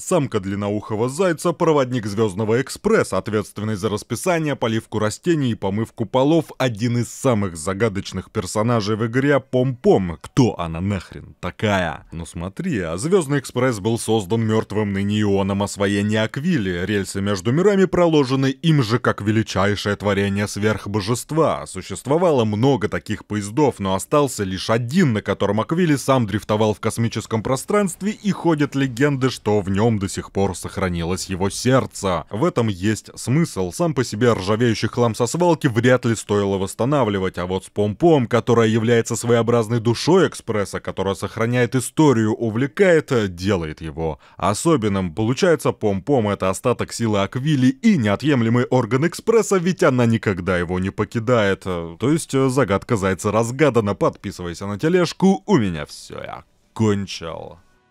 Самка длинноухого зайца – проводник Звездного экспресса, ответственный за расписание, поливку растений и помывку полов, один из самых загадочных персонажей в игре Пом-Пом. Кто она нахрен такая? Но ну, смотри, а Звездный экспресс был создан мертвым ныне ионом освоения Аквили, рельсы между мирами проложены им же как величайшее творение сверхбожества. Существовало много таких поездов, но остался лишь один, на котором Аквили сам дрифтовал в космическом пространстве и ходят легенды, что в нем нем до сих пор сохранилось его сердце. В этом есть смысл. Сам по себе ржавеющий хлам со свалки вряд ли стоило восстанавливать, а вот с помпом, которая является своеобразной душой экспресса, которая сохраняет историю, увлекает, э, делает его особенным. Получается, помпом -пом — это остаток силы Аквили и неотъемлемый орган экспресса, ведь она никогда его не покидает. Э, то есть э, загадка зайца разгадана. Подписывайся на тележку, у меня все, я кончил.